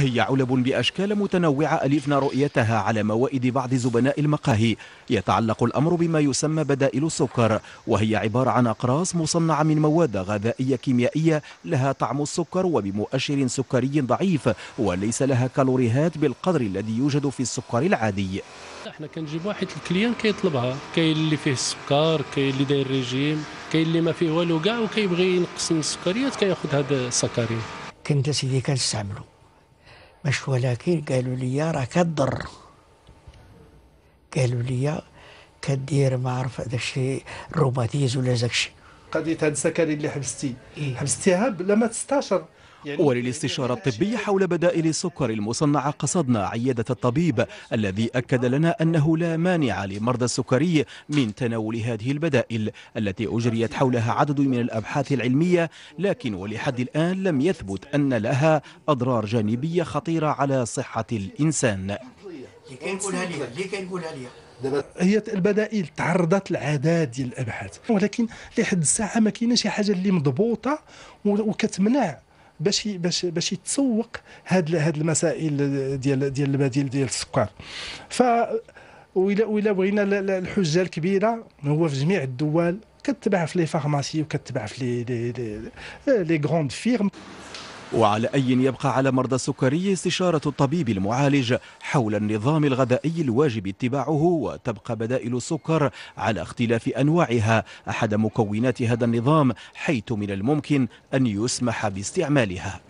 هي علب بأشكال متنوعة ألفنا رؤيتها على موائد بعض زبناء المقاهي يتعلق الأمر بما يسمى بدائل السكر وهي عبارة عن أقراص مصنعة من مواد غذائية كيميائية لها طعم السكر وبمؤشر سكري ضعيف وليس لها كالوريهات بالقدر الذي يوجد في السكر العادي احنا كنجيبوها حيت الكليان كيطلبها كاين اللي فيه السكر كاين اللي داير ريجيم كاين اللي ما فيه والو كاع وكيبغي ينقص من السكريات كياخذ هذا السكريات كنت سيدي كنستعملو مش ولكن قالوا لي يا كضر قالوا لي كدير ما عرف هذا الشيء روماتيز ولا ذاك الشيء قضيه هاد السكري اللي حبستي إيه؟ حبستيها بلا ما تستشر يعني وللاستشارة الطبية حول بدائل السكر المصنعة قصدنا عيادة الطبيب الذي أكد لنا أنه لا مانع لمرضى السكري من تناول هذه البدائل التي أجريت حولها عدد من الأبحاث العلمية لكن ولحد الآن لم يثبت أن لها أضرار جانبية خطيرة على صحة الإنسان هي البدائل تعرضت لعدد ديال الابحاث ولكن لحد الساعه ما كاينه شي حاجه اللي مضبوطه وكتمنع باش باش باش يتسوق هاد هاد المسائل ديال ديال البديل ديال السكر ف وإلا وإلا بغينا الحجة الكبيرة هو في جميع الدول كتباع في لي فارماسي وكتباع في لي لي لي غروند فيرم وعلى أي يبقى على مرضى السكري استشارة الطبيب المعالج حول النظام الغذائي الواجب اتباعه وتبقى بدائل السكر على اختلاف أنواعها أحد مكونات هذا النظام حيث من الممكن أن يسمح باستعمالها